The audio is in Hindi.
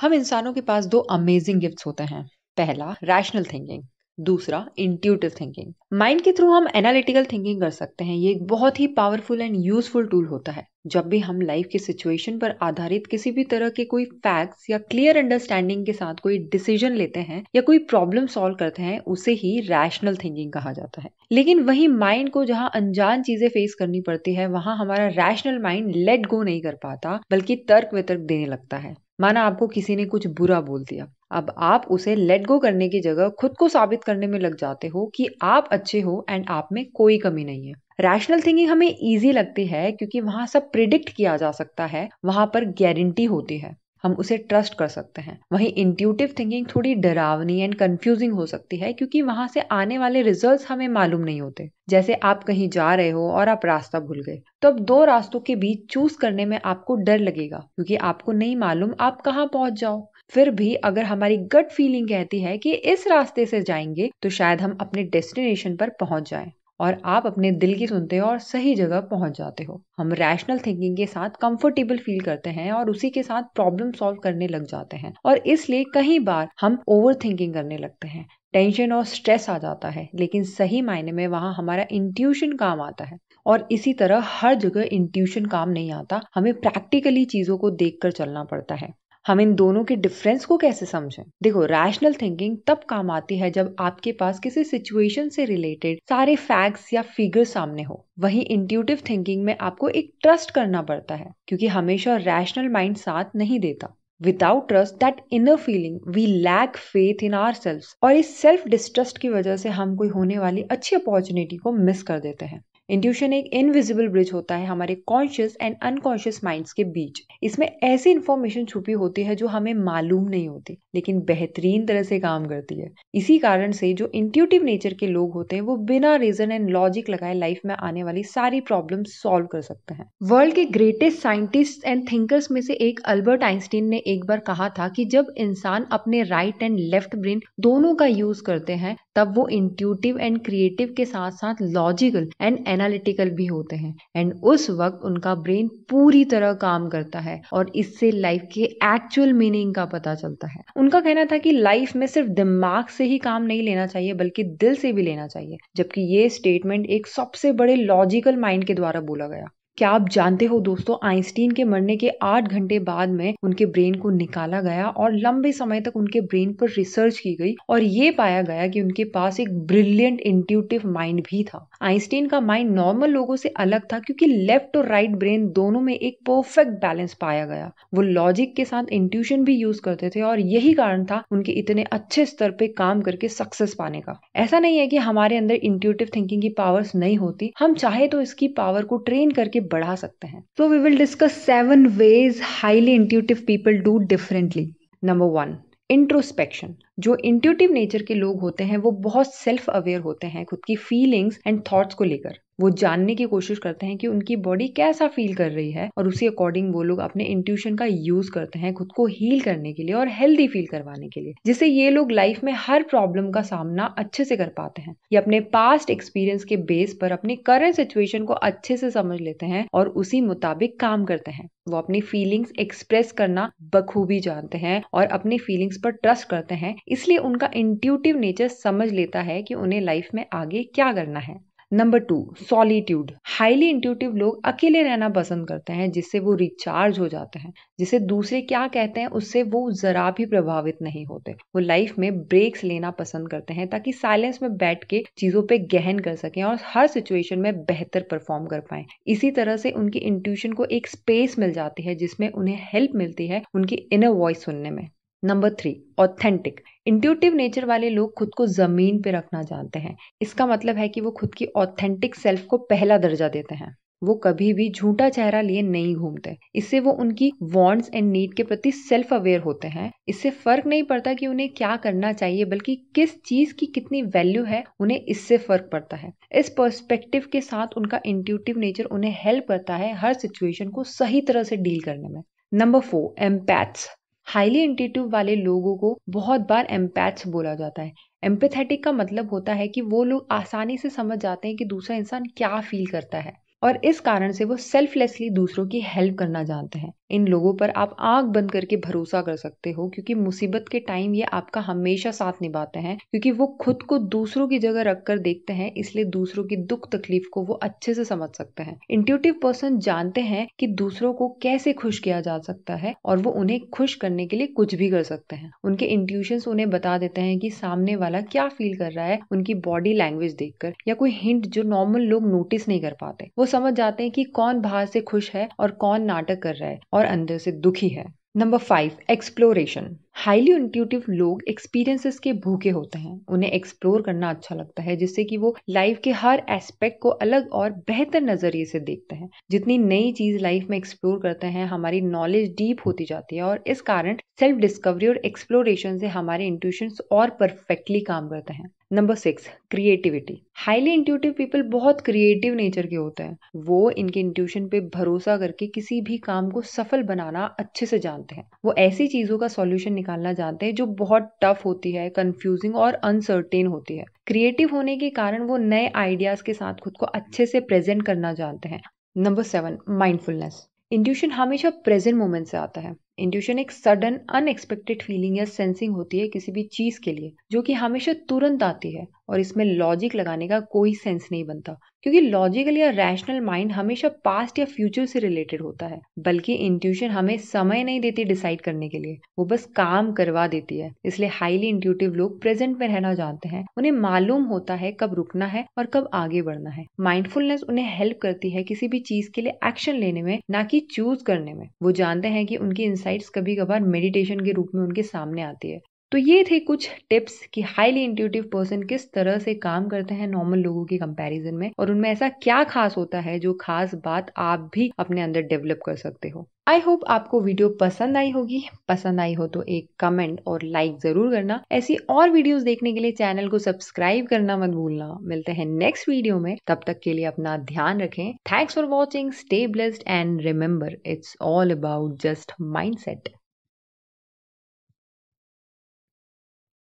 हम इंसानों के पास दो अमेजिंग गिफ्ट्स होते हैं पहला रैशनल थिंकिंग दूसरा इंट्यूटिव थिंकिंग माइंड के थ्रू हम एनालिटिकल थिंकिंग कर सकते हैं ये एक बहुत ही पावरफुल एंड यूजफुल टूल होता है जब भी हम लाइफ के सिचुएशन पर आधारित किसी भी तरह के कोई फैक्ट्स या क्लियर अंडरस्टैंडिंग के साथ कोई डिसीजन लेते हैं या कोई प्रॉब्लम सॉल्व करते हैं उसे ही रैशनल थिंकिंग कहा जाता है लेकिन वही माइंड को जहां अनजान चीजें फेस करनी पड़ती है वहां हमारा रैशनल माइंड लेट गो नहीं कर पाता बल्कि तर्क वितर्क देने लगता है माना आपको किसी ने कुछ बुरा बोल दिया अब आप उसे लेट गो करने की जगह खुद को साबित करने में लग जाते हो कि आप अच्छे हो एंड आप में कोई कमी नहीं है रैशनल थिंकिंग हमें इजी लगती है क्योंकि वहां सब प्रिडिक्ट किया जा सकता है वहां पर गारंटी होती है हम उसे ट्रस्ट कर सकते हैं वहीं इंट्यूटिव थिंकिंग थोड़ी डरावनी एंड कंफ्यूजिंग हो सकती है क्योंकि वहां से आने वाले रिजल्ट हमें मालूम नहीं होते जैसे आप कहीं जा रहे हो और आप रास्ता भूल गए तो अब दो रास्तों के बीच चूज करने में आपको डर लगेगा क्योंकि आपको नहीं मालूम आप कहाँ पहुंच जाओ फिर भी अगर हमारी गट फीलिंग कहती है कि इस रास्ते से जाएंगे तो शायद हम अपने डेस्टिनेशन पर पहुंच जाएं और आप अपने दिल की सुनते हो और सही जगह पहुंच जाते हो हम रैशनल थिंकिंग के साथ कंफर्टेबल फील करते हैं और उसी के साथ प्रॉब्लम सॉल्व करने लग जाते हैं और इसलिए कई बार हम ओवर थिंकिंग करने लगते हैं टेंशन और स्ट्रेस आ जाता है लेकिन सही मायने में वहाँ हमारा इंट्यूशन काम आता है और इसी तरह हर जगह इंट्यूशन काम नहीं आता हमें प्रैक्टिकली चीज़ों को देख कर चलना पड़ता है हम इन दोनों के डिफरेंस को कैसे समझें देखो रैशनल थिंकिंग तब काम आती है जब आपके पास किसी सिचुएशन से रिलेटेड सारे फैक्ट्स या फिगर सामने हो वहीं इंट्यूटिव थिंकिंग में आपको एक ट्रस्ट करना पड़ता है क्योंकि हमेशा रैशनल माइंड साथ नहीं देता without trust that inner feeling we lack faith in our self और इस सेल्फ डिस्ट्रस्ट की वजह से हम कोई होने वाली अच्छी अपॉर्चुनिटी को मिस कर देते हैं इंट्यूशन एक इनविजिबल ब्रिज होता है हमारे कॉन्शियस एंड अनकॉन्शियस माइंड्स के बीच इसमें ऐसी इंफॉर्मेशन छुपी होती है जो हमें मालूम नहीं होती लेकिन बेहतरीन तरह से काम करती है इसी कारण से जो इंट्यूटिव नेचर के लोग होते हैं वो बिना रीजन एंड लॉजिक लगाए लाइफ में आने वाली सारी प्रॉब्लम सॉल्व कर सकते हैं वर्ल्ड के ग्रेटेस्ट साइंटिस्ट एंड थिंकर्स में से एक अल्बर्ट आइंस्टीन ने एक बार कहा था कि जब इंसान अपने राइट एंड लेफ्ट ब्रेन दोनों का यूज करते हैं तब वो इंट्यूटिव एंड क्रिएटिव के साथ साथ लॉजिकल एंड एनालिटिकल भी होते हैं एंड उस वक्त उनका ब्रेन पूरी तरह काम करता है और इससे लाइफ के एक्चुअल मीनिंग का पता चलता है उनका कहना था कि लाइफ में सिर्फ दिमाग से ही काम नहीं लेना चाहिए बल्कि दिल से भी लेना चाहिए जबकि ये स्टेटमेंट एक सबसे बड़े लॉजिकल माइंड के द्वारा बोला गया क्या आप जानते हो दोस्तों आइंस्टीन के मरने के आठ घंटे बाद में उनके ब्रेन को निकाला गया और लंबे समय तक उनके ब्रेन पर रिसर्च की गई और ये पाया गया कि उनके पास एक ब्रिलियंट इंट्यूटिव माइंड भी था आइंस्टीन का माइंड नॉर्मल लोगों से अलग था क्योंकि लेफ्ट और राइट ब्रेन दोनों में एक परफेक्ट बैलेंस पाया गया वो लॉजिक के साथ इंट्यूशन भी यूज करते थे और यही कारण था उनके इतने अच्छे स्तर पे काम करके सक्सेस पाने का ऐसा नहीं है कि हमारे अंदर इंट्यूटिव थिंकिंग की पावर्स नहीं होती हम चाहे तो इसकी पावर को ट्रेन करके बढ़ा सकते हैं तो we will discuss seven ways highly intuitive people do differently number one introspection जो इंट्यूटिव नेचर के लोग होते हैं वो बहुत सेल्फ अवेयर होते हैं खुद की फीलिंग्स एंड थॉट्स को लेकर वो जानने की कोशिश करते हैं कि उनकी बॉडी कैसा फील कर रही है और उसी अकॉर्डिंग वो लोग अपने इंट्यूशन का यूज करते हैं खुद को हील करने के लिए और हेल्दी फील करवाने के लिए जिससे ये लोग लाइफ में हर प्रॉब्लम का सामना अच्छे से कर पाते हैं ये अपने पास्ट एक्सपीरियंस के बेस पर अपनी करंट सिचुएशन को अच्छे से समझ लेते हैं और उसी मुताबिक काम करते हैं वो अपनी फीलिंग्स एक्सप्रेस करना बखूबी जानते हैं और अपनी फीलिंग्स पर ट्रस्ट करते हैं इसलिए उनका इंट्यूटिव नेचर समझ लेता है कि उन्हें लाइफ में आगे क्या करना है number two solitude highly intuitive लोग अकेले रहना पसंद करते हैं जिससे वो रिचार्ज हो जाते हैं जिसे दूसरे क्या कहते हैं उससे वो जरा भी प्रभावित नहीं होते वो लाइफ में ब्रेक्स लेना पसंद करते हैं ताकि साइलेंस में बैठ के चीजों पे गहन कर सकें और हर सिचुएशन में बेहतर परफॉर्म कर पाए इसी तरह से उनकी इंट्यूशन को एक स्पेस मिल जाती है जिसमें उन्हें हेल्प मिलती है उनकी इनर वॉइस सुनने में number three authentic intuitive nature वाले लोग खुद को ज़मीन पे रखना जानते हैं इसका मतलब है कि वो खुद की ऑथेंटिक सेल्फ को पहला दर्जा देते हैं वो कभी भी झूठा चेहरा लिए नहीं घूमते इससे वो उनकी वॉन्ट्स एंड नीड के प्रति सेल्फ अवेयर होते हैं इससे फर्क नहीं पड़ता कि उन्हें क्या करना चाहिए बल्कि किस चीज की कितनी वैल्यू है उन्हें इससे फर्क पड़ता है इस पर्सपेक्टिव के साथ उनका इंट्यूटिव नेचर उन्हें हेल्प करता है हर सिचुएशन को सही तरह से डील करने में number four empaths highly intuitive वाले लोगों को बहुत बार एम्पैथ्स बोला जाता है एम्पैथेटिक का मतलब होता है कि वो लोग आसानी से समझ जाते हैं कि दूसरा इंसान क्या फील करता है और इस कारण से वो सेल्फलेसली दूसरों की हेल्प करना जानते हैं इन लोगों पर आप आग बंद करके भरोसा कर सकते हो क्योंकि मुसीबत के टाइम ये आपका हमेशा साथ निभाते हैं क्योंकि वो खुद को दूसरों की जगह रख कर देखते हैं इसलिए दूसरों की दुख तकलीफ को वो अच्छे से समझ सकते हैं इंट्यूटिव पर्सन जानते हैं कि दूसरों को कैसे खुश किया जा सकता है और वो उन्हें खुश करने के लिए कुछ भी कर सकते हैं उनके इंट्यूशन उन्हें बता देते हैं कि सामने वाला क्या फील कर रहा है उनकी बॉडी लैंग्वेज देखकर या कोई हिंट जो नॉर्मल लोग नोटिस नहीं कर पाते वो समझ जाते हैं कि कौन बाहर से खुश है और कौन नाटक कर रहा है और अंदर से दुखी है number five exploration highly intuitive लोग एक्सपीरियंसेस के भूखे होते हैं उन्हें एक्सप्लोर करना अच्छा लगता है जिससे कि वो लाइफ के हर एस्पेक्ट को अलग और बेहतर नज़रिए से देखते हैं जितनी नई चीज़ लाइफ में एक्सप्लोर करते हैं हमारी नॉलेज डीप होती जाती है और इस कारण सेल्फ डिस्कवरी और एक्सप्लोरेशन से हमारे इंट्यूशन और परफेक्टली काम करते हैं number six creativity highly intuitive people बहुत क्रिएटिव नेचर के होते हैं वो इनके इंट्यूशन पे भरोसा करके किसी भी काम को सफल बनाना अच्छे से जानते हैं वो ऐसी चीजों का सॉल्यूशन निकालना जानते हैं जो बहुत टफ होती है कंफ्यूजिंग और अनसर्टेन होती है क्रिएटिव होने के कारण वो नए आइडियाज के साथ खुद को अच्छे से प्रेजेंट करना जानते हैं नंबर सेवन माइंडफुलनेस इंट्यूशन हमेशा प्रेजेंट मोमेंट से आता है इंट्यूशन एक सडन अनएक्सपेक्टेड फीलिंग या सेंसिंग होती है किसी भी चीज़ के लिए जो कि हमेशा तुरंत आती है और इसमें लॉजिक लगाने का कोई सेंस नहीं बनता क्योंकि लॉजिकल या रैशनल माइंड हमेशा पास्ट या फ्यूचर से रिलेटेड होता है बल्कि इंट्यूशन हमें समय नहीं देती डिसाइड करने के लिए वो बस काम करवा देती है इसलिए हाईली इंट्यूटिव लोग प्रेजेंट में रहना जानते हैं उन्हें मालूम होता है कब रुकना है और कब आगे बढ़ना है माइंडफुलनेस उन्हें हेल्प करती है किसी भी चीज के लिए एक्शन लेने में ना कि चूज करने में वो जानते हैं कि उनकी इंसाइट कभी कभार मेडिटेशन के रूप में उनके सामने आती है तो ये थे कुछ टिप्स कि हाईली इंट्यूटिव पर्सन किस तरह से काम करते हैं नॉर्मल लोगों के कंपैरिजन में और उनमें ऐसा क्या खास होता है जो खास बात आप भी अपने अंदर डेवलप कर सकते हो आई होप आपको वीडियो पसंद आई होगी पसंद आई हो तो एक कमेंट और लाइक जरूर करना ऐसी और वीडियोस देखने के लिए चैनल को सब्सक्राइब करना मत भूलना मिलते हैं नेक्स्ट वीडियो में तब तक के लिए अपना ध्यान रखें thanks for watching stay blessed and remember it's all about just mind